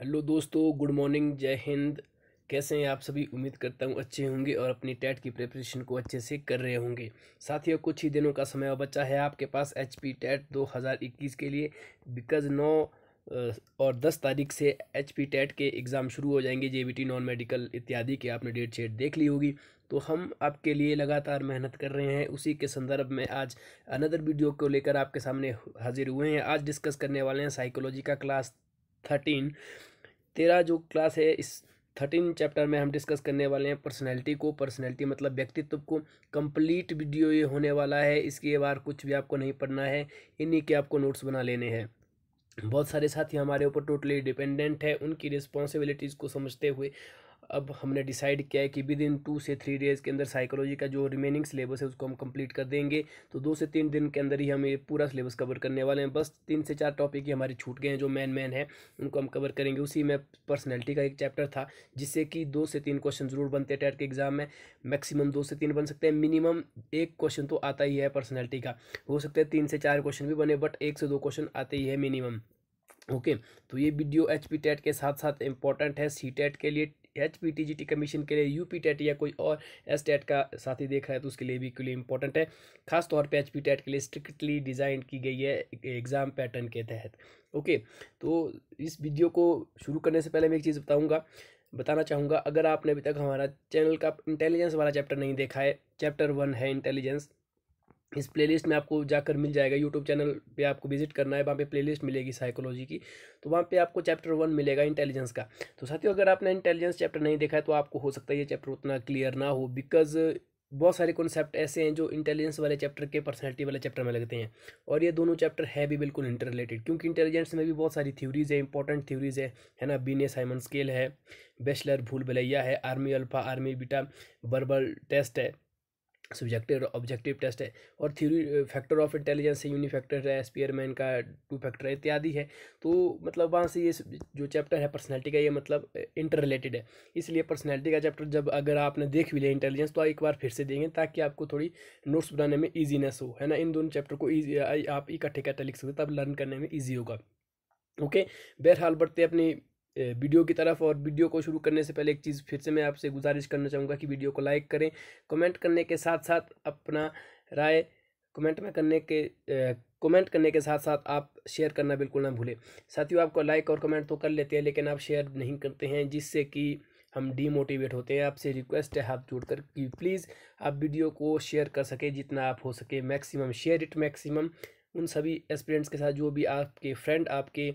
Hello दोस्तों good morning जय हिंद कैसे हैं आप सभी उम्मीद करता हूँ अच्छे होंगे और अपनी टेट की प्रिपरेशन को अच्छे से कर रहे होंगे साथ ही कुछ ही दिनों का समय बचा है आपके पास एच पी टेट दो हज़ार इक्कीस के लिए बिकॉज नौ और दस तारीख से एच पी टेट के एग्ज़ाम शुरू हो जाएंगे J B T non medical इत्यादि के आपने डेट शेट देख ली होगी तो हम आपके लिए लगातार मेहनत कर रहे हैं उसी के संदर्भ में आज अनदर वीडियो को लेकर आपके सामने हाजिर हुए हैं आज डिस्कस करने वाले हैं साइकोलॉजी का क्लास थर्टीन तेरा जो क्लास है इस थर्टीन चैप्टर में हम डिस्कस करने वाले हैं पर्सनैलिटी को पर्सनैलिटी मतलब व्यक्तित्व को कंप्लीट वीडियो ये होने वाला है इसके बार कुछ भी आपको नहीं पढ़ना है इन्हीं के आपको नोट्स बना लेने हैं बहुत सारे साथी हमारे ऊपर टोटली डिपेंडेंट है उनकी रिस्पॉन्सिबिलिटीज़ को समझते हुए अब हमने डिसाइड किया है कि विद इन टू से थ्री डेज़ के अंदर साइकोलॉजी का जो रिमेनिंग सिलेबस है उसको हम कंप्लीट कर देंगे तो दो से तीन दिन के अंदर ही हम ये पूरा सिलेबस कवर करने वाले हैं बस तीन से चार टॉपिक ही हमारे छूट गए हैं जो मैन मैन है उनको हम कवर करेंगे उसी में पर्सनैलिटी का एक चैप्टर था जिससे कि दो से तीन क्वेश्चन जरूर बनते हैं टेट के एग्ज़ाम में मैक्सिमम दो से तीन बन सकते हैं मिनिमम एक क्वेश्चन तो आता ही है पर्सनैलिटी का हो सकता है तीन से चार क्वेश्चन भी बने बट एक से दो क्वेश्चन आते ही है मिनिमम ओके okay, तो ये वीडियो एच पी टेट के साथ साथ इम्पॉर्टेंट है सी टेट e के लिए H P T G T commission के लिए यू पी टेट या कोई और एस टेट का साथी देख रहा है तो उसके लिए भी के लिए इंपॉर्टेंट है खास तौर पे एच पी टेट के लिए स्ट्रिक्टली डिज़ाइन की गई है एग्ज़ाम पैटर्न के तहत ओके तो इस वीडियो को शुरू करने से पहले मैं एक चीज़ बताऊँगा बताना चाहूँगा अगर आपने अभी तक हमारा चैनल का इंटेलिजेंस वाला चैप्टर नहीं देखा है चैप्टर वन है इंटेलिजेंस इस प्लेलिस्ट में आपको जाकर मिल जाएगा यूट्यूब चैनल पे आपको विजिट करना है वहाँ पे प्लेलिस्ट मिलेगी साइकोलॉजी की तो वहाँ पे आपको चैप्टर वन मिलेगा इंटेलिजेंस का तो साथियों अगर आपने इंटेलिजेंस चैप्टर नहीं देखा है तो आपको हो सकता है ये चैप्टर उतना क्लियर ना हो बिकॉज बहुत सारे कॉन्सेप्ट ऐसे हैं जो इंटेलिजेंस वाले चैप्टर के पर्सनैलिटी वाले चैप्टर में लगते हैं और ये दोनों चैप्टर है भी बिल्कुल इंटर रिलेटेड क्योंकि इंटेलिजेंस में भी बहुत सारी थ्योरीज है इंपॉर्टेंट थ्योरीज है है ना बीने साइमन स्केल है बेचलर भूल भलैया है Army alpha army Beta verbal test है सब्जेक्टिव और ऑब्जेक्टिव टेस्ट है और थ्योरी फैक्टर ऑफ इंटेलिजेंस है यूनिफैक्टर है स्पीयरमैन का टू फैक्टर इत्यादि है तो मतलब वहाँ से ये जो चैप्टर है पर्सनैलिटी का ये मतलब इंटर रिलेटेड है इसलिए पर्सनैलिटी का चैप्टर जब अगर आपने देख भी लिया इंटेलिजेंस तो आप एक बार फिर से देंगे ताकि आपको थोड़ी नोट्स बनाने में ईजीनेस हो है ना इन दोनों चैप्टर को ईजी आप इकट्ठे इकट्ठे लिख सकते तब लर्न करने में ईजी होगा ओके okay? बहरहाल बढ़ते अपनी वीडियो की तरफ और वीडियो को शुरू करने से पहले एक चीज़ फिर से मैं आपसे गुजारिश करना चाहूँगा कि वीडियो को लाइक करें कमेंट करने के साथ साथ अपना राय कमेंट में करने के कमेंट करने के साथ साथ आप शेयर करना बिल्कुल ना भूलें साथियों आपको लाइक और कमेंट तो कर लेते हैं लेकिन आप शेयर नहीं करते हैं जिससे कि हम डीमोटिवेट होते हैं आपसे रिक्वेस्ट है हाथ जोड़ कर कि प्लीज़ आप वीडियो को शेयर कर सकें जितना आप हो सके मैक्सिमम शेयर इट मैक्सिमम उन सभी एस्पिरेंट्स के साथ जो भी आपके फ्रेंड आपके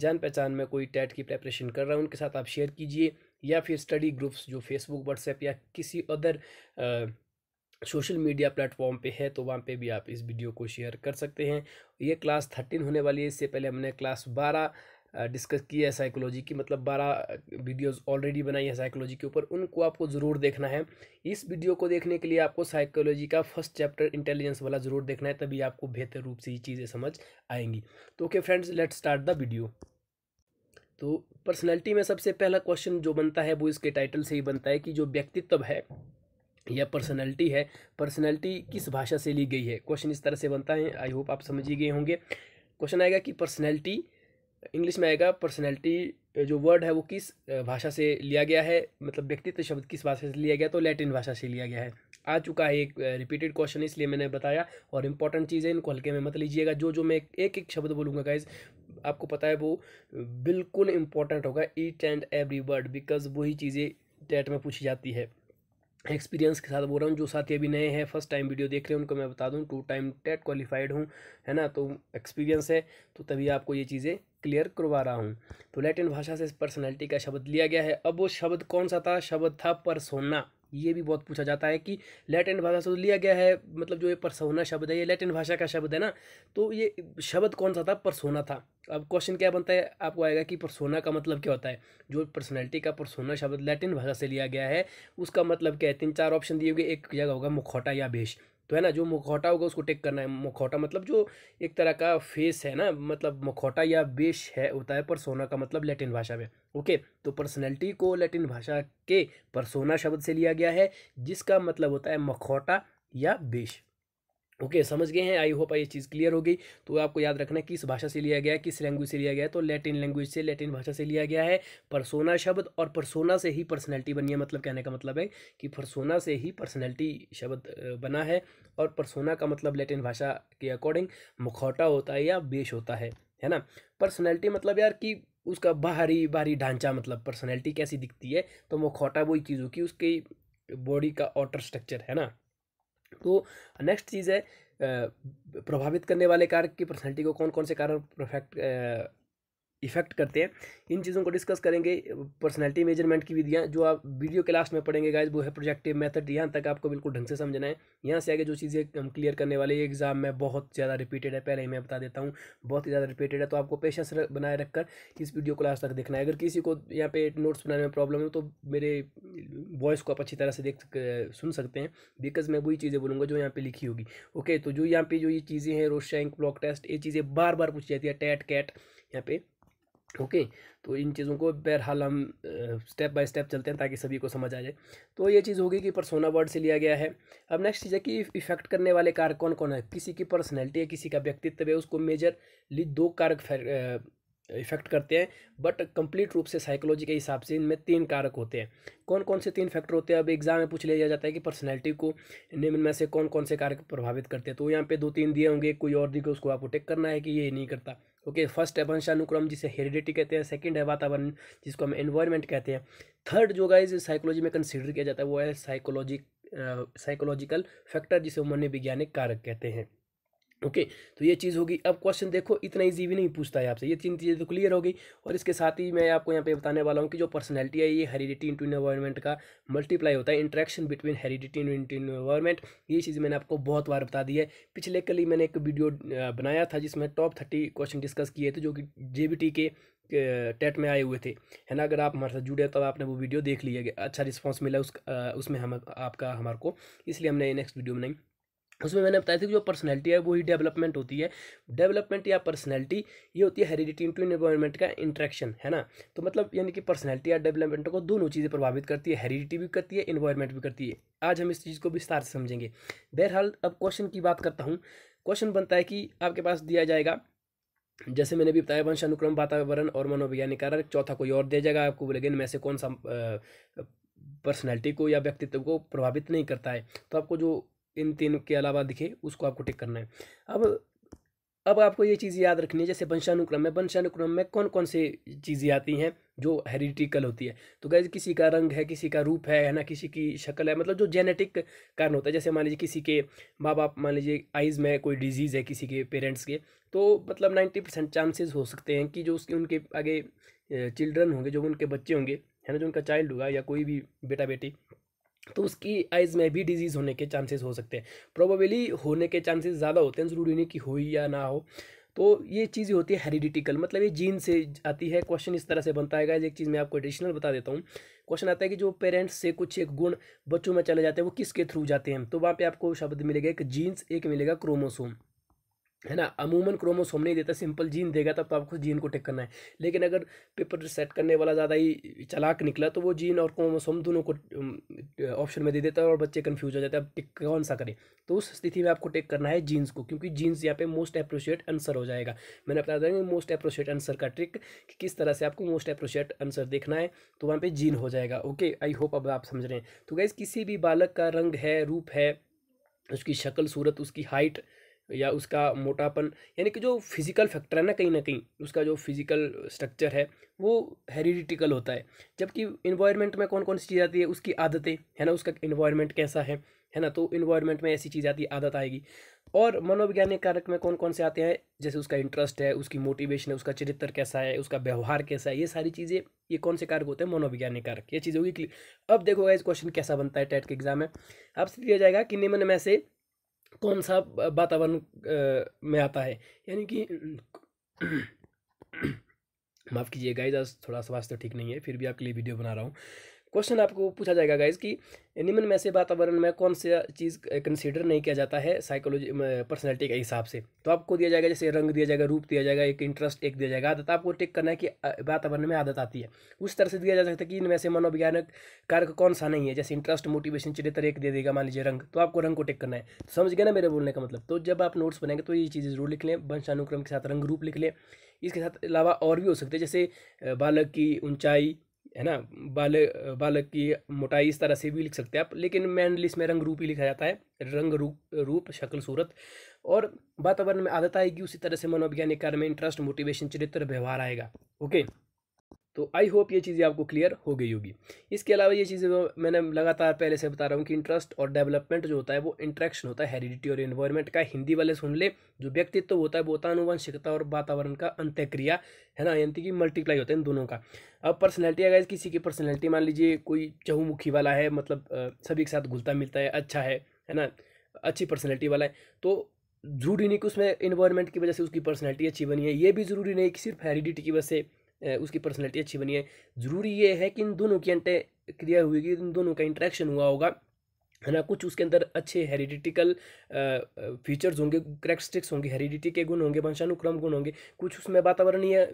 जान पहचान में कोई टेट की प्रेपरेशन कर रहा है उनके साथ आप शेयर कीजिए या फिर स्टडी ग्रुप्स जो फेसबुक व्हाट्सएप या किसी अदर सोशल मीडिया प्लेटफॉर्म पे है तो वहाँ पे भी आप इस वीडियो को शेयर कर सकते हैं ये क्लास थर्टीन होने वाली है इससे पहले हमने क्लास बारह डिस्कस किया है साइकोलॉजी की मतलब बारह वीडियोस ऑलरेडी बनाई है साइकोलॉजी के ऊपर उनको आपको ज़रूर देखना है इस वीडियो को देखने के लिए आपको साइकोलॉजी का फर्स्ट चैप्टर इंटेलिजेंस वाला ज़रूर देखना है तभी आपको बेहतर रूप से ये चीज़ें समझ आएंगी तो okay friends let start the video तो पर्सनैलिटी में सबसे पहला क्वेश्चन जो बनता है वो इसके टाइटल से ही बनता है कि जो व्यक्तित्व है या पर्सनैलिटी है पर्सनैलिटी किस भाषा से ली गई है क्वेश्चन इस तरह से बनता है आई होप आप समझ ही गए होंगे क्वेश्चन आएगा कि पर्सनैलिटी इंग्लिश में आएगा पर्सनैलिटी जो वर्ड है वो किस भाषा से लिया गया है मतलब व्यक्तित्व शब्द किस भाषा से लिया गया तो लैटिन भाषा से लिया गया है आ चुका है एक रिपीटेड क्वेश्चन इसलिए मैंने बताया और इंपॉर्टेंट चीज़ है इनको हल्के में मत लीजिएगा जो जो मैं एक एक शब्द बोलूँगा गाइज आपको पता है वो बिल्कुल इंपॉर्टेंट होगा each and every word because वही चीज़ें टेट में पूछी जाती है एक्सपीरियंस के साथ बोल रहा हूँ जो साथी अभी नए हैं फर्स्ट टाइम वीडियो देख रहे हैं उनको मैं बता दूँ टू टाइम टेट क्वालिफाइड हूँ है ना तो एक्सपीरियंस है तो तभी आपको ये चीज़ें क्लियर करवा रहा हूँ तो लैटिन भाषा से इस पर्सनैलिटी का शब्द लिया गया है अब वो शब्द कौन सा था शब्द था परसोना ये भी बहुत पूछा जाता है कि लैटिन भाषा से तो लिया गया है मतलब जो ये परसोना शब्द है ये लैटिन भाषा का शब्द है ना तो ये शब्द कौन सा था परसोना था अब क्वेश्चन क्या बनता है आपको आएगा कि परसोना का मतलब क्या होता है जो पर्सनैलिटी का परसोना शब्द लैटिन भाषा से लिया गया है उसका मतलब क्या है तीन चार ऑप्शन दिए हुए एक जगह होगा मुखौटा या भेष तो है ना जो मुखौटा होगा उसको टेक करना है मुखौटा मतलब जो एक तरह का फेस है ना मतलब मुखौटा या बेश है होता है परसोना का मतलब लैटिन भाषा में ओके तो पर्सनैलिटी को लैटिन भाषा के परसोना शब्द से लिया गया है जिसका मतलब होता है मखौटा या बेश ओके okay, समझ गए हैं आई होप ये चीज़ क्लियर हो गई तो आपको याद रखना किस भाषा से लिया गया है किस लैंग्वेज से लिया गया है तो लैटिन लैंग्वेज से लैटिन भाषा से लिया गया है परसोना शब्द और परसोना से ही पर्सनैलिटी बनी है मतलब कहने का मतलब है कि परसोना से ही पर्सनैलिटी शब्द बना है और परसोना का मतलब लैटिन भाषा के अकॉर्डिंग मुखौटा होता है या बेश होता है है ना पर्सनैलिटी मतलब यार कि उसका बाहरी बाहरी ढांचा मतलब पर्सनैलिटी कैसी दिखती है तो मुखौटा वही चीज़ होगी उसकी बॉडी का ऑटर स्ट्रक्चर है ना तो नेक्स्ट चीज़ है प्रभावित करने वाले कारक की पर्सनैलिटी को कौन कौन से कारण परफेक्ट इफेक्ट करते हैं इन चीज़ों को डिस्कस करेंगे पर्सनैलिटी मेजरमेंट की विधियाँ जो आप वीडियो के लास्ट में पढ़ेंगे गाइज वो है प्रोजेक्टिव मेथड यहाँ तक आपको बिल्कुल ढंग से समझना है यहाँ से आगे जो चीज़ें हम क्लियर करने वाले एग्जाम में बहुत ज़्यादा रिपीटेड है पहले ही मैं बता देता हूँ बहुत ही ज़्यादा रिपीटेड है तो आपको पेशेंस बनाए रखकर इस वीडियो को लास्ट तक देखना है अगर किसी को यहाँ पे नोट्स बनाने में प्रॉब्लम हो तो मेरे वॉइस को आप अच्छी तरह से देख सुन सकते हैं बिकॉज मैं वही चीज़ें बोलूँगा जो यहाँ पर लिखी होगी ओके तो जो यहाँ पर जो ये चीज़ें हैं रोशैंक ब्लॉक टेस्ट ये चीज़ें बार बार पूछी जाती है टैट कैट यहाँ पे ओके तो इन चीज़ों को बहरहाल हम स्टेप बाय स्टेप चलते हैं ताकि सभी को समझ आ जाए तो ये चीज़ होगी कि परसोना वर्ड से लिया गया है अब नेक्स्ट चीज़ है कि इफेक्ट करने वाले कारक कौन कौन है किसी की पर्सनैलिटी है किसी का व्यक्तित्व है उसको मेजरली दो कारक इफेक्ट करते हैं बट कंप्लीट रूप से साइकोलॉजी के हिसाब से इनमें तीन कारक होते हैं कौन कौन से तीन फैक्टर होते हैं अब एग्जाम में पूछ लिया जाता है कि पर्सनैलिटी को इनमें से कौन कौन से कारक प्रभावित करते हैं तो यहाँ पे दो तीन दिए होंगे कोई और दिखे उसको आपको टेक करना है कि ये नहीं करता ओके फर्स्ट है वंशानुक्रम जिसे हेरिडिटी कहते हैं सेकंड है वातावरण जिसको हम एनवायरनमेंट कहते हैं थर्ड जो गाइज साइकोलॉजी में कंसिडर किया जाता है वो है साइकोलॉजी साइकोलॉजिकल फैक्टर जिसे मनोवैज्ञानिक कारक कहते हैं ओके okay, तो ये चीज़ होगी अब क्वेश्चन देखो इतना इजी भी नहीं पूछता है आपसे ये तीन चीज़ें तो क्लियर हो गई और इसके साथ ही मैं आपको यहाँ पे बताने वाला हूँ कि जो पर्सनैलिटी है ये हेरिडिटी इंटू इन्वायरमेंट का मल्टीप्लाई होता है interaction between heredity into environment ये चीज़ मैंने आपको बहुत बार बता दी है पिछले कल ही मैंने एक वीडियो बनाया था जिसमें टॉप थर्टी क्वेश्चन डिस्कस किए थे जो कि जे के टेट में आए हुए थे है ना अगर आप हमारे साथ जुड़े तो आपने वो वीडियो देख लिया अच्छा रिस्पॉन्स मिला उस उसमें हम आपका हमारे को इसलिए हमने नेक्स्ट वीडियो बनाई उसमें मैंने बताया था कि जो पर्सनैलिटी है वही डेवलपमेंट होती है डेवलपमेंट या पर्सनैलिटी ये होती है हेरिडिटी इंटू इन्वायरमेंट का इंट्रैक्शन है ना तो मतलब यानी कि पर्सनैलिटी या डेवलपमेंट को दोनों चीज़ें प्रभावित करती है हेरिडिटी भी करती है इन्वायरमेंट भी करती है आज हम इस चीज़ को विस्तार से समझेंगे बहरहाल अब क्वेश्चन की बात करता हूँ क्वेश्चन बनता है कि आपके पास दिया जाएगा जैसे मैंने भी बताया वंश अनुक्रम वातावरण और मनोवैज्ञानिक कारक चौथा कोई और दिया जाएगा आपको बोलेगा इनमें से कौन सा पर्सनैलिटी को या व्यक्तित्व को प्रभावित नहीं करता है तो आपको जो इन तीन के अलावा दिखे उसको आपको टिक करना है अब अब आपको ये चीज़ याद रखनी है जैसे वंशानुक्रम में वंशानुक्रम में कौन कौन से चीज़ें आती हैं जो हेरिटिकल होती है तो गैज किसी का रंग है किसी का रूप है है ना किसी की शक्ल है मतलब जो जेनेटिक कारण होता है जैसे मान लीजिए किसी के माँ बाप मान लीजिए आइज़ में कोई डिजीज़ है किसी के पेरेंट्स के तो मतलब नाइन्टी परसेंट चांसेज हो सकते हैं कि जो उसके उनके आगे चिल्ड्रन होंगे जो उनके बच्चे होंगे है ना जो उनका चाइल्ड होगा या कोई भी बेटा बेटी तो उसकी आइज़ में भी डिजीज़ होने के चांसेस हो सकते हैं प्रोबेबली होने के चांसेस ज़्यादा होते हैं ज़रूरी नहीं कि हो या ना हो तो ये चीज़ होती है हेरिडिटिकल मतलब ये जीन से आती है क्वेश्चन इस तरह से बनता है एक चीज़ मैं आपको एडिशनल बता देता हूँ क्वेश्चन आता है कि जो पेरेंट्स से कुछ एक गुण बच्चों में चले जाते हैं वो किसके थ्रू जाते हैं तो वहाँ पे आपको शब्द मिलेगा एक जीन्स एक मिलेगा क्रोमोसोम है ना अमूमन क्रोमोसोम नहीं देता सिंपल जीन देगा तब तो आपको जीन को टेक करना है लेकिन अगर पेपर सेट करने वाला ज़्यादा ही चलाक निकला तो वो जीन और क्रोमोसोम दोनों को ऑप्शन में दे देता है और बच्चे कन्फ्यूज हो जाते हैं अब टिक कौन सा करें तो उस स्थिति में आपको टेक करना है जीन्स को क्योंकि जीन्स यहाँ पे मोस्ट अप्रोशिएट आंसर हो जाएगा मैंने बता देंगे मोस्ट अप्रोशिएट आंसर का ट्रिक कि किस तरह से आपको मोस्ट अप्रोशिएट आंसर देखना है तो वहाँ पर जीन हो जाएगा ओके आई होप अब आप समझ रहे हैं तो गैस किसी भी बालक का रंग है रूप है उसकी शक्ल सूरत उसकी हाइट या उसका मोटापन यानी कि जो फिजिकल फैक्टर है ना कहीं ना कहीं उसका जो फिजिकल स्ट्रक्चर है वो हेरिडिटिकल होता है जबकि इन्वायरमेंट में कौन कौन सी चीज़ आती है उसकी आदतें है ना उसका इन्वायरमेंट कैसा है है ना तो इन्वायरमेंट में ऐसी चीज़ आती है आदत आएगी और मनोवैज्ञानिक कारक में कौन कौन से आते हैं जैसे उसका इंटरेस्ट है उसकी मोटिवेशन है उसका चरित्र कैसा है उसका व्यवहार कैसा है ये सारी चीज़ें ये कौन से कारक होते हैं मनोवैज्ञानिक कारक ये चीज़ होगी क्लियर अब देखोगा इस क्वेश्चन कैसा बनता है टेट के एग्जाम में आपसे दिया जाएगा कि निम्न में से कौन सा वातावरण में आता है यानी कि माफ़ कीजिए गाइस आज थोड़ा स्वास्थ्य ठीक नहीं है फिर भी आपके लिए वीडियो बना रहा हूँ क्वेश्चन आपको पूछा जाएगा गाइज कि निम्न में से वातावरण में कौन सा चीज़ कंसिडर नहीं किया जाता है साइकोलॉजी पर्सनैलिटी के हिसाब से तो आपको दिया जाएगा जैसे रंग दिया जाएगा रूप दिया जाएगा एक इंटरेस्ट एक दिया जाएगा आदत आपको टेक करना है कि वातावरण में आदत आती है उस तरह से दिया जा सकता है कि इनमें से मनोवैज्ञानिक कारक कौन सा नहीं है जैसे इंटरेस्ट मोटिवेशन चरित्र एक दे देगा मान लीजिए रंग तो आपको रंग को टेक करना है तो समझ गया ना मेरे बोलने का मतलब तो जब आप नोट्स बनाएंगे तो ये चीज़ें जरूर लिख लें वंशानुक्रम के साथ रंग रूप लिख लें इसके साथ अलावा और भी हो सकते हैं जैसे बालक की ऊंचाई है ना बालक बालक की मोटाई इस तरह से भी लिख सकते हैं आप लेकिन मेनली इसमें रंग रूप ही लिखा जाता है रंग रूप रूप शक्ल सूरत और वातावरण में आदत आएगी उसी तरह से मनोवैज्ञानिक कार्य में इंटरेस्ट मोटिवेशन चरित्र व्यवहार आएगा ओके तो आई होप ये चीज़ें आपको क्लियर हो गई होगी इसके अलावा ये चीज़ें मैंने लगातार पहले से बता रहा हूँ कि इंटरेस्ट और डेवलपमेंट जो होता है वो इंट्रैक्शन होता है हेरिडिटी और इन्वायरमेंट का हिंदी वाले सुन ले जो व्यक्तित्व तो होता है वो अनुवंशिकता और वातावरण का अंत्यक्रिया है ना यानी कि मल्टीप्लाई होता है इन दोनों का अब पर्सनैलिटी अगर किसी की पर्सनैलिटी मान लीजिए कोई चहुमुखी वाला है मतलब सभी के साथ घुलता मिलता है अच्छा है है ना अच्छी पर्सनैलिटी वाला है तो जरूरी नहीं कि उसमें इन्वायरमेंट की वजह से उसकी पर्सनैलिटी अच्छी बनी है ये भी ज़रूरी नहीं कि सिर्फ हेरिडिटी की वजह से उसकी पर्सनैलिटी अच्छी बनी है ज़रूरी ये है कि इन दोनों की अंटे क्रिया हुएगी इन दोनों का इंट्रैक्शन हुआ होगा है ना कुछ उसके अंदर अच्छे हेरिडिटिकल फीचर्स होंगे करेक्टरिस्टिक्स होंगे हेरिडिटी के गुण होंगे वंशानुक्रम गुण होंगे कुछ उसमें वातावरणीय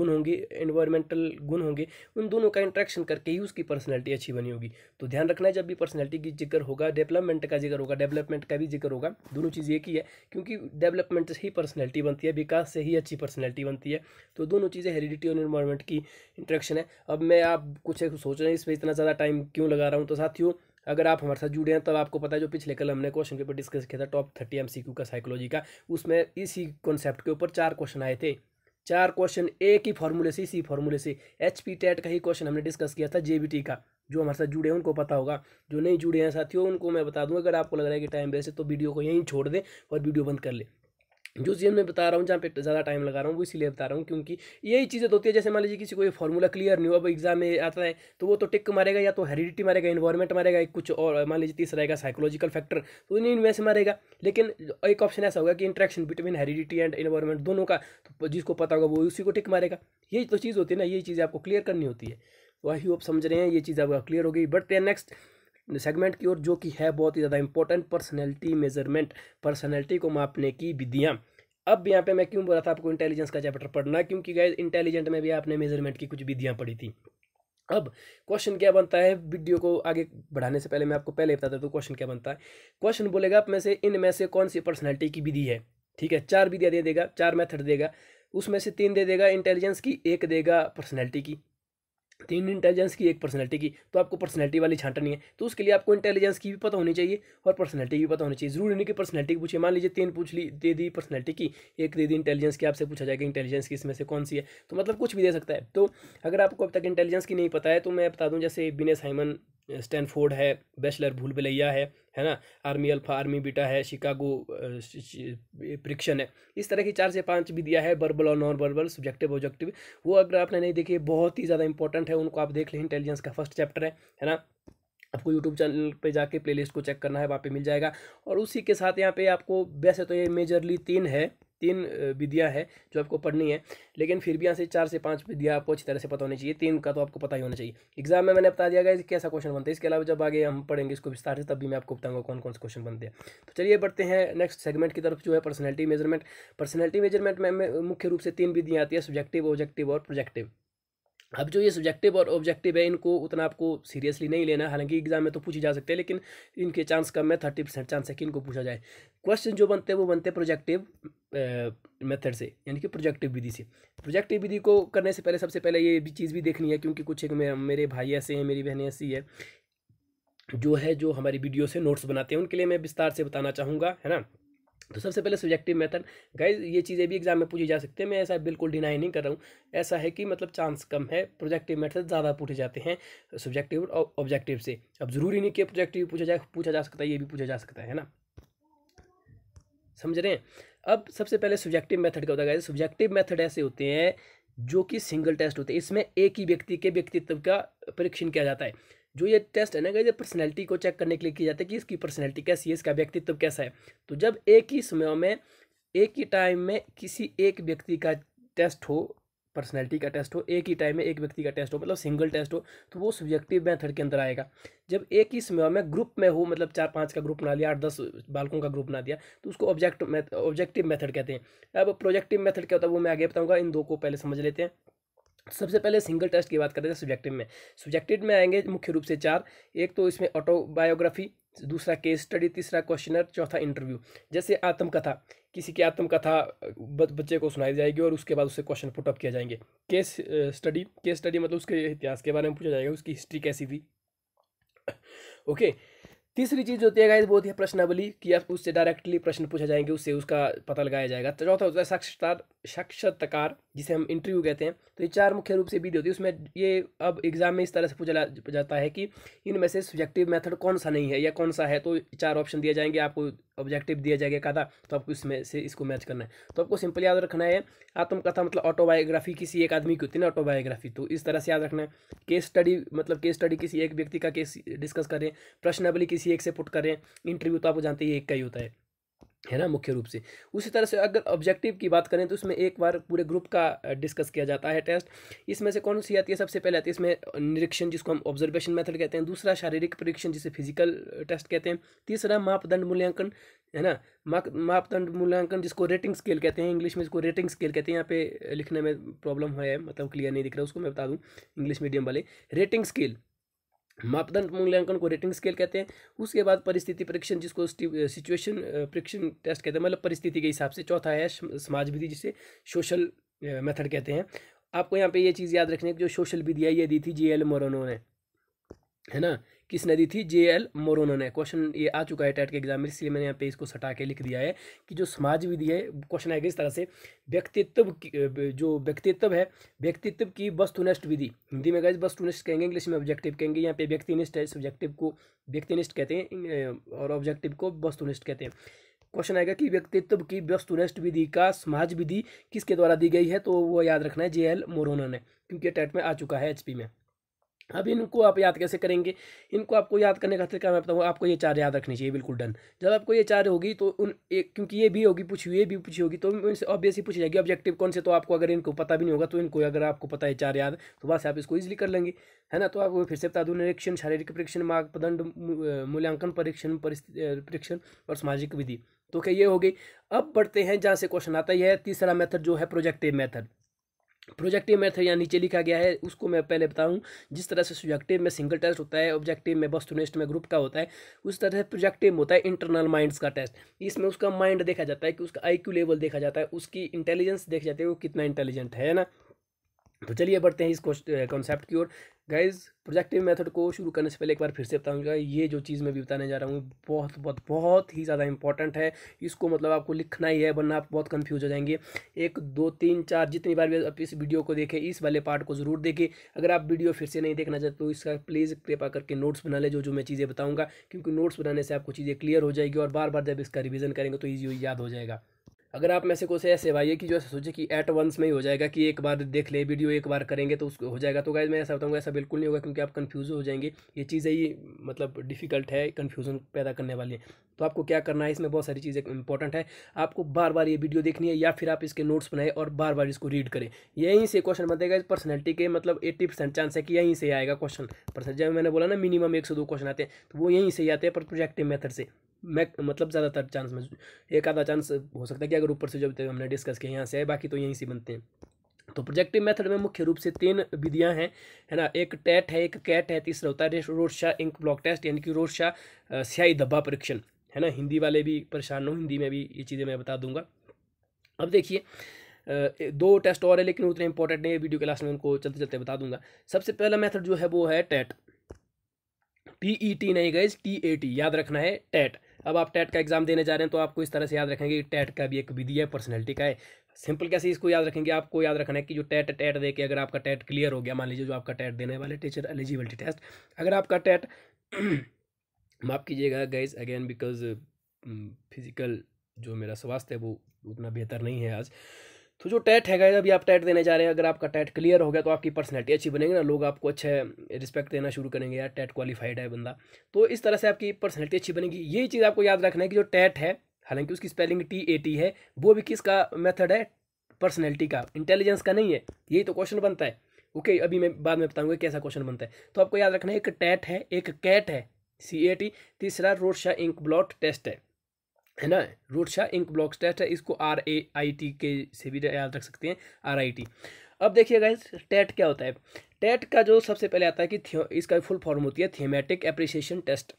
गुण होंगे एनवायरमेंटल गुण होंगे उन दोनों का इंट्रैक्शन करके ही उसकी पर्सनैलिटी अच्छी बनी होगी तो ध्यान रखना है जब भी पर्सनैलिटी की जिक्र होगा डेवलपमेंट का जिक्र होगा डेवलपमेंट का भी जिक्र होगा दोनों चीज़ एक ही है क्योंकि डेवलपमेंट से ही पर्सनैलिटी बनती है विकास से ही अच्छी पर्सनैलिटी बनती है तो दोनों चीज़ें हेरिडिटी और इन्वायरमेंट की इंट्रैक्शन है अब मैं आप कुछ सोच रहे हैं इस पर इतना ज़्यादा टाइम क्यों लगा रहा हूँ तो साथियों अगर आप हमारे साथ जुड़े हैं तब तो आपको पता है जो पिछले कल हमने क्वेश्चन पेपर डिस्कस किया था टॉप थर्टी एम का साइकोलॉजी का उसमें इसी कॉन्सेप्ट के ऊपर चार क्वेश्चन आए थे चार क्वेश्चन एक ही फार्मूले से इसी फार्मूले से एच पी टेट का ही क्वेश्चन हमने डिस्कस किया था जेबीटी का जो हमारे साथ जुड़े हैं उनको पता होगा जो नहीं जुड़े हैं साथियों उनको मैं बता दूँ अगर आपको लग रहा है कि टाइम वेस्ट है तो वीडियो को यहीं छोड़ दें और वीडियो बंद कर लें जो चीज़ मैं बता रहा हूँ जहाँ पे ज़्यादा टाइम लगा रहा हूँ वो इसीलिए बता रहा हूँ क्योंकि यही चीज़ें तो होती है जैसे मान लीजिए किसी को ये फॉर्मूला क्लियर नहीं हो अब एग्जाम में आता है तो वो तो टिक मारेगा या तो हेरिडिटी मारेगा इन्वायरमेंट मारेगा कुछ और मान लीजिए तीसरा रहेगा साइकोलॉजिकल फैक्टर तो इन वैसे मारेगा लेकिन एक ऑप्शन ऐसा होगा कि interaction between heredity and environment दोनों का तो जिसको पता होगा वो उसी को टिक मारेगा यही तो चीज़ होती है ना यही चीज़ें आपको क्लियर करनी होती है तो आई होप समझ रहे हैं ये चीज़ आपका क्लियर हो गई बढ़ते हैं नेक्स्ट सेगमेंट की ओर जो कि है बहुत ही ज़्यादा इंपॉर्टेंट पर्सनैलिटी मेजरमेंट पर्सनैलिटी को मापने की विधियाँ अब यहाँ पे मैं क्यों बोला था आपको इंटेलिजेंस का चैप्टर पढ़ना क्योंकि गाय इंटेलिजेंट में भी आपने मेजरमेंट की कुछ विधियाँ पढ़ी थी अब क्वेश्चन क्या बनता है वीडियो को आगे बढ़ाने से पहले मैं आपको पहले बताता हूँ क्वेश्चन तो क्या बनता है क्वेश्चन बोलेगा आप में से इन में से कौन सी पर्सनैलिटी की विधि है ठीक है चार विधियाँ दे देगा चार मैथड देगा उसमें से तीन दे देगा इंटेलिजेंस की एक देगा पर्सनैलिटी की तीन इंटेलिजेंस की एक पर्सनैलिटी की तो आपको पर्सनैलिटी वाली छांटनी है तो उसके लिए आपको इंटेलिजेंस की भी पता होनी चाहिए और पर्सनैलिटी भी पता होनी चाहिए जरूरी नहीं कि पर्सनैलिटी की पूछिए मान लीजिए तीन पूछ ली दे दी पर्सनैलिटी की एक दे दी इंटेलिजेंस की आपसे पूछा जाएगा इंटेलिजेंस की इसमें से कौन सी है तो मतलब कुछ भी दे सकता है तो अगर आपको अब तक इंटेलिजेंस की नहीं पता है तो मैं बता दूँ जैसे बिने साइमन स्टैनफोर्ड है बैचलर भूल भुलैया है है ना आर्मी अल्फा आर्मी बीटा है शिकागो प्रिक्शन है इस तरह की चार से पाँच भी दिया है बर्बल और नॉन बर्बल सब्जेक्टिव ऑब्जेक्टिव वो अगर आपने नहीं देखी बहुत ही ज़्यादा इंपॉर्टेंट है उनको आप देख लें इंटेलिजेंस का फर्स्ट चैप्टर है है ना आपको यूट्यूब चैनल पे जाके प्लेलिस्ट को चेक करना है वहाँ पे मिल जाएगा और उसी के साथ यहाँ पे आपको वैसे तो ये मेजरली तीन है तीन विधियाँ है जो आपको पढ़नी है लेकिन फिर भी यहाँ से चार से पाँच विधियाँ आपको अच्छी तरह से पता होनी चाहिए तीन का तो आपको पता ही होना चाहिए एग्जाम में मैंने बता दिया गया कैसा क्वेश्चन बनता है इसके अलावा जब आगे हम पढ़ेंगे इसको विस्तार से तब भी मैं आपको बताऊँगा कौन कौन से क्वेश्चन बनते हैं तो चलिए बढ़ते हैं नेक्स्ट सेगमेंट की तरफ जो है पर्सनैलिटी मेजरमेंट पर्सनैलिटी मेजरमेंट में मुख्य रूप से तीन विधियाँ आती है सब्जेक्टिव ऑब्जेक्टिव और प्रोजेक्टिव अब जो ये सब्जेक्टिव और ऑब्जेक्टिव है इनको उतना आपको सीरियसली नहीं लेना हालांकि एग्जाम में तो पूछी जा सकते हैं लेकिन इनके चांस कम है थर्टी परसेंट चांस है कि इनको पूछा जाए क्वेश्चन जो बनते हैं वो बनते हैं प्रोजेक्टिव मेथड से यानी कि प्रोजेक्टिव विधि से प्रोजेक्टिव विधि को करने से पहले सबसे पहले ये भी चीज़ भी देखनी है क्योंकि कुछ एक मेरे भाई ऐसे हैं मेरी बहनें ऐसी है जो है जो हमारी वीडियो से नोट्स बनाते हैं उनके लिए मैं विस्तार से बताना चाहूँगा है ना तो सबसे पहले सब्जेक्टिव मेथड गाइज ये चीज़ें भी एग्जाम में पूछी जा सकती है मैं ऐसा बिल्कुल डिनाई नहीं कर रहा हूँ ऐसा है कि मतलब चांस कम है प्रोजेक्टिव मेथड ज़्यादा पूछे जाते हैं सब्जेक्टिव और ऑब्जेक्टिव से अब ज़रूरी नहीं कि प्रोजेक्टिव पूछा जाए पूछा जा सकता है ये भी पूछा जा सकता है ना समझ रहे हैं अब सबसे पहले सब्जेक्टिव मेथड का होता है सब्जेक्टिव मेथड ऐसे होते हैं जो कि सिंगल टेस्ट होते हैं इसमें एक ही व्यक्ति के व्यक्तित्व का परीक्षण किया जाता है जो ये टेस्ट है ना ये पर्सनैलिटी को चेक करने के लिए किया जाता है कि इसकी पर्सनैलिटी कैसी है इसका व्यक्तित्व कैसा है तो जब एक ही समय में एक ही टाइम में किसी एक व्यक्ति का टेस्ट हो पर्सनैलिटी का टेस्ट हो एक ही टाइम में एक व्यक्ति का टेस्ट हो मतलब सिंगल टेस्ट हो तो वो सब्जेक्टिव मेथड के अंदर आएगा जब एक ही समय में ग्रुप में हो मतलब चार पाँच का ग्रुप बना लिया आठ दस बालकों का ग्रुप बना दिया तो उसको ऑब्जेक्ट ऑब्जेक्टिव मेथड कहते हैं अब प्रोजेक्टिव मेथड क्या होता है वो मैं आगे बताऊँगा इन दो को पहले समझ लेते हैं सबसे पहले सिंगल टेस्ट की बात करते हैं सब्जेक्टिव में सब्जेक्टिव में आएंगे मुख्य रूप से चार एक तो इसमें ऑटोबायोग्राफी दूसरा केस स्टडी तीसरा क्वेश्चनर चौथा इंटरव्यू जैसे आत्मकथा किसी की आत्मकथा बच्चे को सुनाई जाएगी और उसके बाद उसे क्वेश्चन पुटअप किया जाएंगे केस स्टडी केस स्टडी मतलब उसके इतिहास के बारे में पूछा जाएगा उसकी हिस्ट्री कैसी थी ओके तीसरी चीज़ होती है गाइस बहुत ही प्रश्नावली कि आप उससे डायरेक्टली प्रश्न पूछा जाएंगे उससे उसका पता लगाया जाएगा चौथा होता है साक्षात साक्षात्कार जिसे हम इंटरव्यू कहते हैं तो ये चार मुख्य रूप से विधि होती है उसमें ये अब एग्जाम में इस तरह से पूछा जाता है कि इनमें से सब्जेक्टिव मेथड कौन सा नहीं है या कौन सा है तो चार ऑप्शन दिए जाएंगे आपको ऑब्जेक्टिव दिया जाएगा कथा तो आपको इसमें से इसको मैच करना है तो आपको सिंपल याद रखना है आत्मकथा मतलब ऑटोबायोग्राफी किसी एक आदमी की होती है ना ऑटोबायोग्राफी तो इस तरह से याद रखना है केस स्टडी मतलब केस स्टडी किसी एक व्यक्ति का केस डिस्कस करें प्रश्नावली किसी एक से पुट करें इंटरव्यू तो आपको जानते ही एक का ही होता है है ना मुख्य रूप से उसी तरह से अगर ऑब्जेक्टिव की बात करें तो इसमें एक बार पूरे ग्रुप का डिस्कस किया जाता है टेस्ट इसमें से कौन सी आती है सबसे पहले आती है इसमें निरीक्षण जिसको हम ऑब्जर्वेशन मेथड कहते हैं दूसरा शारीरिक परीक्षण जिसे फिजिकल टेस्ट कहते हैं तीसरा मापदंड मूल्यांकन है ना मापदंड मूल्यांकन जिसको रेटिंग स्केल कहते हैं इंग्लिश में इसको रेटिंग स्केल कहते हैं यहाँ पे लिखने में प्रॉब्लम है मतलब क्लियर नहीं दिख रहा उसको मैं बता दूँ इंग्लिश मीडियम वाले रेटिंग स्केल मापदंड मूल्यांकन को रेटिंग स्केल कहते हैं उसके बाद परिस्थिति परीक्षण जिसको सिचुएशन परीक्षण टेस्ट कहते हैं मतलब परिस्थिति के हिसाब से चौथा है समाज विधि जिसे सोशल मेथड कहते हैं आपको यहाँ पे ये चीज़ याद रखनी है कि जो सोशल विधि है ये दी थी जी एल मोरनो ने है ना किस नदी थी जे एल मोरोनो ने क्वेश्चन ये आ चुका है टेट के एग्जाम में इसलिए मैंने यहाँ पे इसको सटा के लिख दिया है कि जो समाज विधि है क्वेश्चन आएगा इस तरह से व्यक्तित्व जो व्यक्तित्व है व्यक्तित्व की वस्तुनिष्ठ विधि हिंदी में गए वस्तुनिष्ठ कहेंगे इंग्लिश में ऑब्जेक्टिव कहेंगे यहाँ पे व्यक्तिनिष्ठ है सब्जेक्टिव को व्यक्तिनिष्ठ कहते हैं और ऑब्जेक्टिव को वस्तुनिष्ठ कहते हैं क्वेश्चन आएगा कि व्यक्तित्व की वस्तुनिष्ठ विधि का समाज विधि किसके द्वारा दी गई है तो वो याद रखना है जे एल मोरोना ने क्योंकि टेट में आ चुका है एचपी में अब इनको आप याद कैसे करेंगे इनको आपको याद करने का तरीका मैं बताऊँगा आपको ये चार याद रखनी चाहिए बिल्कुल डन जब आपको ये चार होगी तो उन एक क्योंकि ये भी होगी पूछी ये भी पूछी होगी तो इनसे ऑब्वियसली पूछी जाएगी ऑब्जेक्टिव कौन से तो आपको अगर इनको पता भी नहीं होगा तो इनको अगर आपको पता है चार याद तो वहाँ से आप इसको ईजिली कर लेंगे है ना तो आप फिर से बता दूँ निरीक्षण शारीरिक परीक्षण मार्ग पदंड मूल्यांकन परीक्षण परीक्षण और सामाजिक विधि तो क्या ये हो गई अब बढ़ते हैं जहाँ से क्वेश्चन आता है तीसरा मेथड जो है प्रोजेक्टिव मेथड प्रोजेक्टिव मेथड यहाँ नीचे लिखा गया है उसको मैं पहले बताऊँ जिस तरह से सब्जेक्टिव में सिंगल टेस्ट होता है ऑब्जेक्टिव में नेस्ट में ग्रुप का होता है उस तरह से प्रोजेक्टिव होता है इंटरनल माइंड्स का टेस्ट इसमें उसका माइंड देखा जाता है कि उसका आईक्यू लेवल देखा जाता है उसकी इंटेलिजेंस देखा जाता है वो कितना इंटेलिजेंट है ना तो चलिए बढ़ते हैं इस कॉन्सेप्ट की ओर गाइज प्रोजेक्टिव मेथड को शुरू करने से पहले एक बार फिर से बताऊंगा ये जो चीज़ मैं भी बताने जा रहा हूँ बहुत बहुत बहुत ही ज़्यादा इंपॉर्टेंट है इसको मतलब आपको लिखना ही है वरना आप बहुत कंफ्यूज हो जाएंगे एक दो तीन चार जितनी बार भी आप इस वीडियो को देखें इस वाले पार्ट को ज़रूर देखें अगर आप वीडियो फिर से नहीं देखना चाहते तो इसका प्लीज़ कृपा करके नोट्स बना लें जो जो मैं चीज़ें बताऊँगा क्योंकि नोट्स बनाने से आपको चीज़ें क्लियर हो जाएगी और बार बार जब इसका रिविज़न करेंगे तो ईजी याद हो जाएगा अगर आप में से कोई ऐसे भाई है कि जो ऐसा सोचे कि एट वंस में ही हो जाएगा कि एक बार देख ले वीडियो एक बार करेंगे तो उसको हो जाएगा तो गाइज मैं ऐसा बताऊँगा ऐसा बिल्कुल नहीं होगा क्योंकि आप कन्फ्यूज हो जाएंगे ये चीज़ें ही मतलब डिफ़िकल्ट है कन्फ्यूजन पैदा करने वाली है तो आपको क्या करना है इसमें बहुत सारी चीज़ें इंपॉर्टेंट है आपको बार बार ये वीडियो देखनी है या फिर आप इसके नोट्स बनाए और बार बार इसको रीड करें यहीं से क्वेश्चन बनेगा इस पर्सनैलिटी के मतलब एट्टी परसेंट चांस है कि यहीं से आएगा क्वेश्चन पर्सनल जब मैंने बोला ना मिनिमम एक से दो क्वेश्चन आते हैं तो वो यहीं से आते हैं पर प्रोजेक्टिव मेथड से मैं मतलब ज़्यादातर चांस में एक आधा चांस हो सकता है कि अगर ऊपर से जो हमने डिस्कस किया यहाँ से है बाकी तो यहीं से बनते हैं तो प्रोजेक्टिव मेथड में मुख्य रूप से तीन विधियां हैं है ना एक टेट है एक कैट है तीसरा होता है रोडशा इंक ब्लॉक टेस्ट यानी कि रोडशा स्याही धब्बा परीक्षण है ना हिंदी वाले भी परेशान हो हिंदी में भी ये चीज़ें मैं बता दूंगा अब देखिए दो टेस्ट और है लेकिन उतने इंपॉर्टेंट नहीं है वीडियो के लास्ट में उनको चलते चलते बता दूंगा सबसे पहला मेथड जो है वो है टैट टी ई टी नहीं गए टी ए टी याद रखना है टैट अब आप टेट का एग्जाम देने जा रहे हैं तो आपको इस तरह से याद रखेंगे कि टेट का भी एक विधि है पर्सनैलिटी का है सिंपल कैसे इसको याद रखेंगे आपको याद रखना है कि जो टेट टेट दे के अगर आपका टेट क्लियर हो गया मान लीजिए जो आपका टेट देने वाले टीचर एलिजिबिलिटी टेस्ट अगर आपका टेट माफ़ कीजिएगा गाइज अगेन बिकॉज फिजिकल जो मेरा स्वास्थ्य है वो उतना बेहतर नहीं है आज तो जो टैट है अभी आप टैट देने जा रहे हैं अगर आपका टैट क्लियर हो गया तो आपकी पर्सनैलिटी अच्छी बनेगी ना लोग आपको अच्छे रिस्पेक्ट देना शुरू करेंगे यार टैट क्वालिफाइड है बंदा तो इस तरह से आपकी पर्सनैलिटी अच्छी बनेगी यही चीज़ आपको याद रखना है कि जो टैट है हालांकि उसकी स्पेलिंग टी ए टी है वो भी किसका मेथड है पर्सनैलिटी का इंटेलिजेंस का नहीं है यही तो क्वेश्चन बनता है ओके okay, अभी मैं बाद में बताऊंगा कैसा क्वेश्चन बनता है तो आपको याद रखना है एक टैट है एक कैट है सी ए टी तीसरा Rorschach ink blot test है है ना रूटशा इंक ब्लॉक टेस्ट है इसको आर ए आई टी के से भी याद रख सकते हैं आर आई टी अब देखिए इस टेट क्या होता है टेट का जो सबसे पहले आता है कि इसका फुल फॉर्म होती है thematic apperception test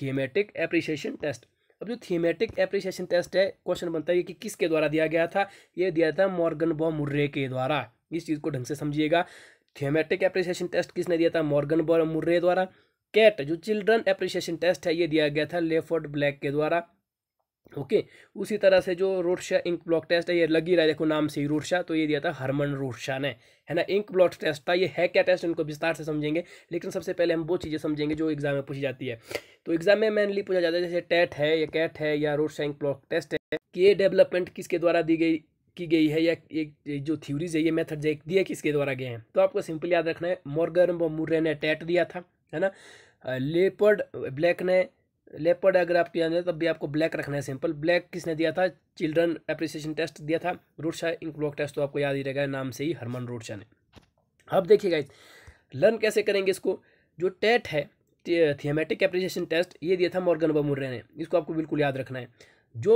thematic apperception test अब जो थीमेटिक अप्रिसिएशन टेस्ट है क्वेश्चन बनता है कि किसके द्वारा दिया गया था ये दिया था मॉर्गन बॉ मुर्रे के द्वारा इस चीज़ को ढंग से समझिएगा थियोमेटिक अप्रिसिएशन टेस्ट किसने दिया था मॉर्गन बॉ मुर्रे द्वारा कैट जो चिल्ड्रन अप्रिसिएशन टेस्ट है ये दिया गया था लेफर्ड ब्लैक के द्वारा ओके उसी तरह से जो रोडशा इंक ब्लॉक टेस्ट है ये लग ही रहा है देखो नाम से ही रोडशा तो ये दिया था हरमन रोडशाह ने है ना इंक ब्लॉक टेस्ट था ये है क्या टेस्ट इनको विस्तार से समझेंगे लेकिन सबसे पहले हम वो चीज़ें समझेंगे जो एग्जाम में पूछी जाती है तो एग्जाम में मेनली पूछा जाता है जैसे टेट है या कैट है या रोडशा इंक ब्लॉक टेस्ट है कि ये डेवलपमेंट किसके द्वारा दी गई की गई है या एक जो थ्यूरीज है ये मेथड दिए किसके द्वारा गए हैं तो आपको सिंपल याद रखना है मोरगर व मुर्रे ने टैट दिया था है ना लेपर्ड ब्लैक ने लेपर्ड अगर आपके यहाँ तब भी आपको ब्लैक रखना है सिंपल ब्लैक किसने दिया था चिल्ड्रन अप्रिसिएशन टेस्ट दिया था रूटशा ब्लॉक टेस्ट तो आपको याद ही रहेगा नाम से ही हरमन रूटशा ने अब देखिएगा इस लर्न कैसे करेंगे इसको जो टेट है थियोमेटिक अप्रिसिएशन टेस्ट ये दिया था मॉर्गन बमुर्रे ने इसको आपको बिल्कुल याद रखना है जो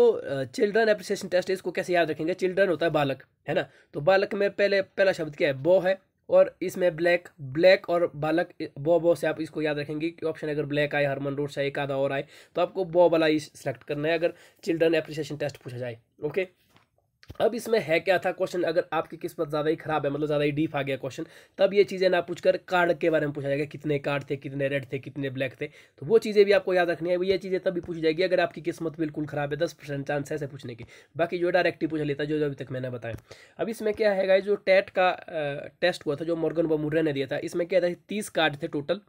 चिल्ड्रन अप्रिसिएशन टेस्ट है इसको कैसे याद रखेंगे चिल्ड्रन होता है बालक है ना तो बालक में पहले पहला शब्द क्या है बो है और इसमें ब्लैक ब्लैक और बालक बो बो से आप इसको याद रखेंगे कि ऑप्शन अगर ब्लैक आए हरमन रोड से एक आधा और आए तो आपको बो वाला ही सिलेक्ट करना है अगर चिल्ड्रन एप्रिसिएशन टेस्ट पूछा जाए ओके अब इसमें है क्या था क्वेश्चन अगर आपकी किस्मत ज़्यादा ही खराब है मतलब ज़्यादा ही डीप आ गया क्वेश्चन तब ये चीज़ें ना पूछकर कार्ड के बारे में पूछा जाएगा कितने कार्ड थे कितने रेड थे कितने ब्लैक थे तो वो चीज़ें भी आपको याद रखनी है ये चीज़ें तभी पूछी जाएगी अगर आपकी किस्मत बिल्कुल खराब है दस परसेंट चांस ऐसे पूछने की बाकी जो डायरेक्ट ही पूछ लेता है जो अभी तक मैंने बताया अब इसमें क्या है जो टेट का टेस्ट हुआ था जो मॉर्गन बमूर्रे ने दिया था इसमें क्या था तीस कार्ड थे टोटल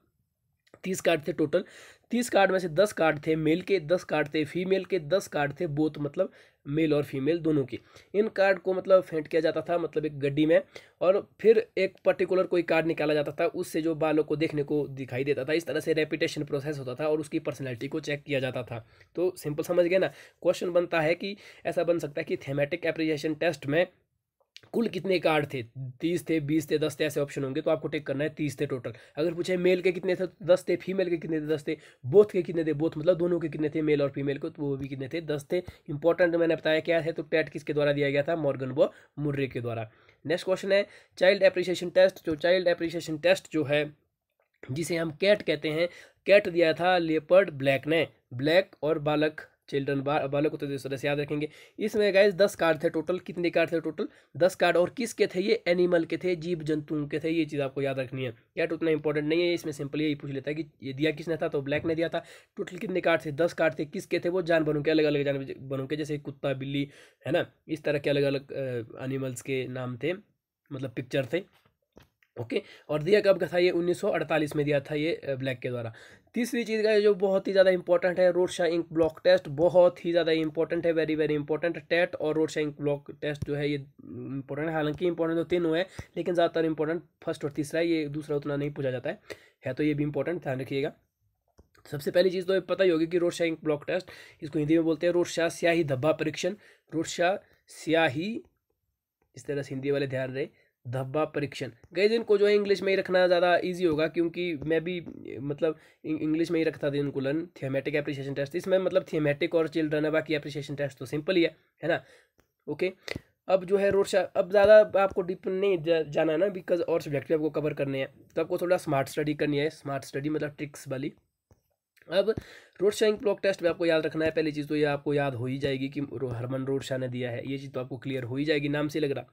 तीस कार्ड थे टोटल तीस कार्ड में से दस कार्ड थे मेल के दस कार्ड थे फीमेल के दस कार्ड थे बोथ मतलब मेल और फीमेल दोनों के इन कार्ड को मतलब फेंट किया जाता था मतलब एक गड्डी में और फिर एक पर्टिकुलर कोई कार्ड निकाला जाता था उससे जो बालों को देखने को दिखाई देता था इस तरह से रेपिटेशन प्रोसेस होता था और उसकी पर्सनैलिटी को चेक किया जाता था तो सिंपल समझ गए ना क्वेश्चन बनता है कि ऐसा बन सकता है कि थेमेटिक एप्रिजिएशन टेस्ट में कुल कितने कार्ड थे तीस थे बीस थे दस थे ऐसे ऑप्शन होंगे तो आपको टेक करना है तीस थे टोटल अगर पूछे मेल तो के कितने थे दस थे फीमेल के कितने थे दस थे बोथ के कितने थे बोथ मतलब दोनों के कितने थे मेल और फीमेल को तो वो भी कितने थे दस थे इंपॉर्टेंट मैंने बताया क्या है तो टेट किसके द्वारा दिया गया था मॉर्गन वो मुर्रे के द्वारा नेक्स्ट क्वेश्चन है चाइल्ड एप्रिसिएशन टेस्ट जो चाइल्ड एप्रिसिएशन टेस्ट जो है जिसे हम कैट कहते हैं कैट दिया था लेपर्ड ब्लैक ने ब्लैक और बालक चिल्ड्रन बार बालक होते तो तरह से याद रखेंगे इसमें गए दस कार्ड थे टोटल कितने कार्ड थे टोटल दस कार्ड और किसके थे ये एनिमल के थे जीव जंतुओं के थे ये चीज़ आपको याद रखनी है कैट उतना इंपॉर्टेंट नहीं है इसमें सिंपल यही पूछ लेता है कि ये दिया किसने था तो ब्लैक ने दिया था टोटल कितने कार्ड थे दस कार्ड थे किसके थे वो जानवरों के अलग अलग जानवरों के जैसे कुत्ता बिल्ली है ना इस तरह के अलग अलग एनिमल्स के नाम थे मतलब पिक्चर थे ओके और दिया कब का था ये 1948 में दिया था ये ब्लैक के द्वारा तीसरी चीज़ का जो बहुत ही ज़्यादा इंपॉर्टेंट है Rorschach ink blot test बहुत ही ज़्यादा इंपॉर्टेंट है वेरी वेरी इंपॉर्टेंट टेट और Rorschach ink blot test जो है ये इंपॉर्टेंट है हालांकि इंपॉर्टेंट तो तीनों है लेकिन ज़्यादातर इंपॉर्टेंट फर्स्ट और तीसरा है ये दूसरा उतना नहीं पूछा जाता है है तो ये भी इंपॉर्टेंट ध्यान रखिएगा सबसे पहली चीज़ तो पता ही होगी कि Rorschach ink blot test इसको हिंदी में बोलते हैं रोड शाह स्याही धब्बा परीक्षण रोड शाह स्याही इस तरह से हिंदी वाले ध्यान रहे धब्बा परीक्षण गैज इनको जो है इंग्लिश में ही रखना ज़्यादा इजी होगा क्योंकि मैं भी मतलब इंग्लिश में ही रखता था इनको लर्न थियोमेटिक एप्रिसिएशन टेस्ट इसमें मतलब थियोमेटिक और चिल्ड्रन है बाकी एप्रिसिएशन टेस्ट तो सिंपल ही है है ना ओके अब जो है रोड अब ज़्यादा आपको डिप नहीं जा, जाना है ना बिकॉज और सब्जेक्ट भी आपको कवर करने हैं तो आपको थोड़ा स्मार्ट स्टडी करनी है स्मार्ट स्टडी मतलब ट्रिक्स वाली अब रोड शाइंग ब्लॉक टेस्ट में आपको याद रखना है पहली चीज़ तो ये आपको याद हो ही जाएगी कि हरमन रोड शाह ने दिया है ये चीज़ तो आपको क्लियर हो ही जाएगी नाम से लग रहा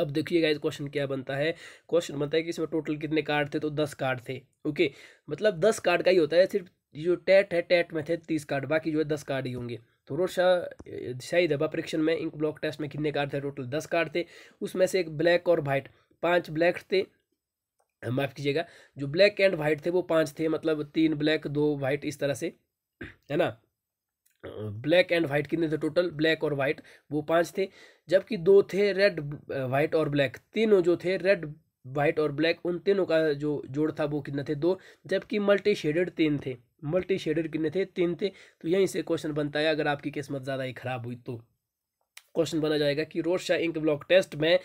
अब देखिए इस क्वेश्चन क्या बनता है क्वेश्चन बनता है कि इसमें टोटल कितने कार्ड थे तो दस कार्ड थे ओके मतलब दस कार्ड का ही होता है सिर्फ जो टैट है टैट में थे तीस कार्ड बाकी जो है दस कार्ड ही होंगे तो रोड शाह शाही दबा परीक्षण में इंक ब्लॉक टेस्ट में कितने कार्ड थे टोटल दस कार्ड थे उसमें से एक ब्लैक और वाइट पांच ब्लैक थे माफ़ कीजिएगा जो ब्लैक एंड वाइट थे वो पांच थे मतलब तीन ब्लैक दो वाइट इस तरह से है ना ब्लैक एंड वाइट कितने थे टोटल ब्लैक और वाइट वो पांच थे जबकि दो थे रेड वाइट और ब्लैक तीनों जो थे रेड वाइट और ब्लैक उन तीनों का जो जोड़ था वो कितना थे दो जबकि मल्टी शेडेड तीन थे मल्टी शेडेड कितने थे तीन थे तो यहीं से क्वेश्चन बनता है अगर आपकी किस्मत ज़्यादा ही खराब हुई तो क्वेश्चन बना जाएगा कि Rorschach ink blot test में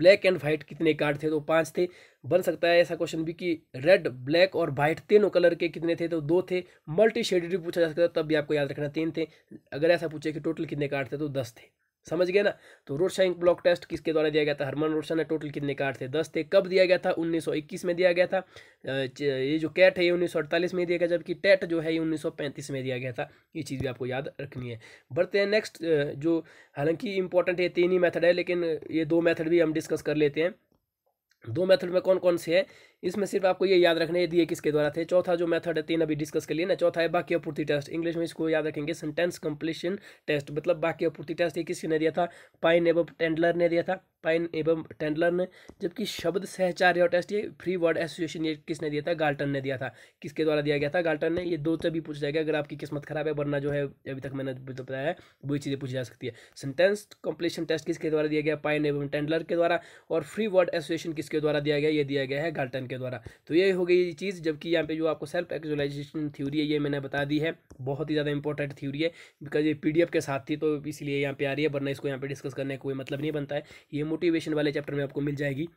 ब्लैक एंड वाइट कितने कार्ड थे तो पांच थे बन सकता है ऐसा क्वेश्चन भी कि रेड ब्लैक और वाइट तीनों कलर के कितने थे तो दो थे मल्टी शेडेड भी पूछा जा सकता है तब भी आपको याद रखना तीन थे अगर ऐसा पूछे कि टोटल कितने कार्ड थे तो दस थे समझ गए ना तो रोडशाइंक ब्लॉक टेस्ट किसके द्वारा दिया गया था हरमन रोडशा ने टोटल कितने कार्ड थे दस थे कब दिया गया था 1921 में दिया गया था ये जो कैट है ये 1948 में दिया गया जबकि टेट जो है ये 1935 में दिया गया था ये चीज़ भी आपको याद रखनी है बढ़ते हैं नेक्स्ट जो हालांकि इंपॉर्टेंट ये तीन ही मैथड है लेकिन ये दो मैथड भी हम डिस्कस कर लेते हैं दो मेथड में कौन कौन से हैं इसमें सिर्फ आपको ये याद रखना है दिए किसके द्वारा थे चौथा जो मेथड है तीन अभी डिस्कस कर लिए ना चौथा है बाकी आपूर्ति टेस्ट इंग्लिश में इसको याद रखेंगे सेंटेंस कंप्लीशन टेस्ट मतलब बाकी आपूर्ति टेस्ट ये किसने दिया था पाइन एवं टेंडलर ने दिया था पाइन एवं टेंडलर ने जबकि शब्द सहचार्य और टेस्ट ये फ्री वर्ड एसोसिएशन ये किसने दिया था गाल्टन ने दिया था किसके द्वारा दिया गया था गाल्टन ने ये दो से भी पूछ जाएगा अगर आपकी किस्मत खराब है वरना जो है अभी तक मैंने तो बताया है वही चीज़ें पूछी जा सकती है सेंटेंस कंप्लीशन टेस्ट किसके द्वारा दिया गया पाइन एवं टेंडलर के द्वारा और फ्री वर्ड एसोसिएशन किसके द्वारा दिया गया ये दिया गया है गाल्टन के के द्वारा तो ये हो गई ये चीज़ जबकि यहाँ पे जो आपको सेल्फ एक्चुअलाइजेशन थ्योरी है ये मैंने बता दी है बहुत ही ज़्यादा इंपॉर्टेंट थ्योरी है बिकॉज ये पीडीएफ के साथ थी तो इसलिए यहाँ पे आ रही है वरना इसको यहाँ पे डिस्कस करने का कोई मतलब नहीं बनता है ये मोटिवेशन वाले चैप्टर में आपको मिल जाएगी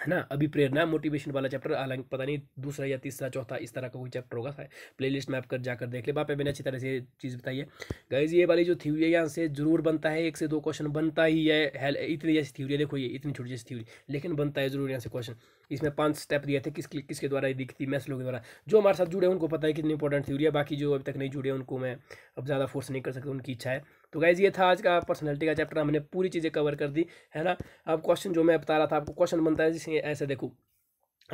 है ना अभी प्रेरणा मोटिवेशन वाला चैप्टर हालांकि पता नहीं दूसरा या तीसरा चौथा इस तरह का कोई चैप्टर होगा प्ले लिस्ट में आप कर जाकर देख ले बाप मैंने अच्छी तरह से चीज़ बताई है गाइज ये वाली जो थ्यूरी है यहाँ से जरूर बनता है एक से दो क्वेश्चन बनता ही है इतनी जैसी थ्यूरी है देखो ये इतनी छोटी जैसी थ्यूरी लेकिन बनता है जरूर यहाँ से क्वेश्चन इसमें पाँच स्टेप दिए थे किस किसके द्वारा दिखती थी मैथ्स लोगों के द्वारा जो हमारे साथ जुड़े उनको पता है कितनी इंपॉर्टेंट थ्यूरी है बाकी जो अभी तक नहीं जुड़े उनको मैं अब ज़्यादा फोर्स नहीं कर सकता उनकी इच्छा है तो गाइज ये था आज का पर्सनैलिटी का चैप्टर हमने पूरी चीज़ें कवर कर दी है ना अब क्वेश्चन जो मैं बता रहा था आपको क्वेश्चन बनता है जिसे ऐसे देखो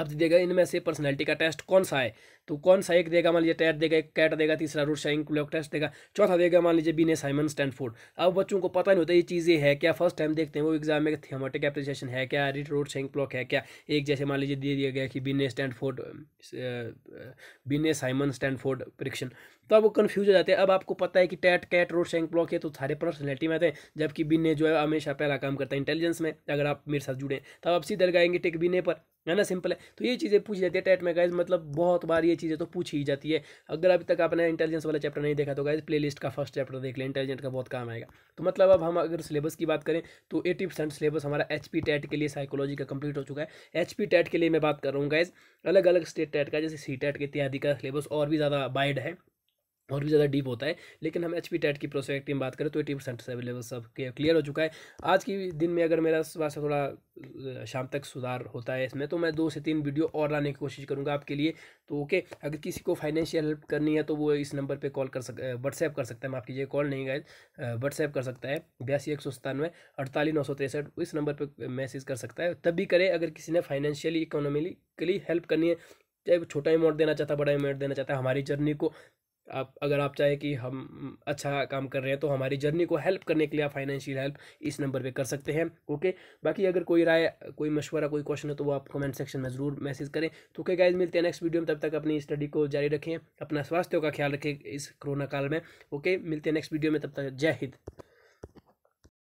अब देगा इनमें से पर्सनैलिटी का टेस्ट कौन सा है तो कौन सा एक देगा मान लीजिए टैट देगा एक कैट देगा तीसरा रूट शाइंग क्लॉक टेस्ट देगा चौथा देगा मान लीजिए बीने साइमन स्टैंडफोर्ड अब बच्चों को पता नहीं होता ये चीज़ें है क्या फर्स्ट टाइम देखते हैं वो एग्जाम में थियोमेटिक एप्रिसिएशन है क्या रिट रोड शाइंग क्लॉक है क्या एक जैसे मान लीजिए दे दिया गया कि बीने स्टैंडफोर्ड बीने साइमन स्टैंडफोर्ड परीक्षण तो अब वो कन्फ्यूज हो जाते हैं अब आपको पता है कि टैट कैट रोड सैंक ब्लॉक ये तो सारे पर्सनैलिटी में आते हैं तो जबकि बिन्ने जो है हमेशा पहला काम करता है इंटेलिजेंस में अगर आप मेरे साथ जुड़े तो आप सीधे लगाएंगे टेक बिने पर है ना सिंपल है तो ये चीज़ें पूछी जाती है टैट में गाइज मतलब बहुत बार ये चीज़ें तो पूछी ही जाती है अगर अभी तक आपने इंटेलिजेंस वाला चैप्टर नहीं देखा तो गाइज प्लेलिस्ट का फर्स्ट चैप्टर देख लें इंटेलिजेंट का बहुत काम आएगा तो मतलब अब हम अगर सिलेबस की बात करें तो एटी परसेंट सिलेबस हमारा एच पी टैट के लिए साइकोलॉजी का कंप्लीट हो चुका है एच पी टैट के लिए मैं बात कर रहा हूँ गाइज अलग अलग स्टेट टैट का जैसे सी टैट की इत्यादि का सिलेबस और भी ज़्यादा वाइड है और भी ज़्यादा डीप होता है लेकिन हम एच पी टेट की प्रोस्पेक्ट में बात करें तो एटी परसेंट से अवेलेबल सब क्लियर हो चुका है आज की दिन में अगर मेरा थोड़ा थोड़ा शाम तक सुधार होता है इसमें तो मैं दो से तीन वीडियो और लाने की कोशिश करूँगा आपके लिए तो ओके अगर किसी को फाइनेंशियल हेल्प करनी है तो वो इस नंबर पर कॉल कर सक व्हाट्सएप कर सकता है माफ कीजिए कॉल नहीं गए व्हाट्सएप कर सकता है बयासी एक सौ सतानवे अड़तालीस नौ सौ तिरसठ इस नंबर पर मैसेज कर सकता है तब भी करें अगर किसी ने फाइनेंशियली इकोनॉमिकली हेल्प करनी है चाहे वो छोटा अमाउंट देना चाहता है बड़ा अमाउंट देना चाहता है हमारी जर्नी को आप अगर आप चाहें कि हम अच्छा काम कर रहे हैं तो हमारी जर्नी को हेल्प करने के लिए आप फाइनेंशियल हेल्प इस नंबर पे कर सकते हैं ओके बाकी अगर कोई राय कोई मशवरा कोई क्वेश्चन है तो वो आप कमेंट सेक्शन में ज़रूर मैसेज करें तो ओके गाइज मिलते हैं नेक्स्ट वीडियो में तब तक अपनी स्टडी को जारी रखें अपना स्वास्थ्य का ख्याल रखें इस कोरोना काल में ओके मिलते हैं नेक्स्ट वीडियो में तब तक जय हिंद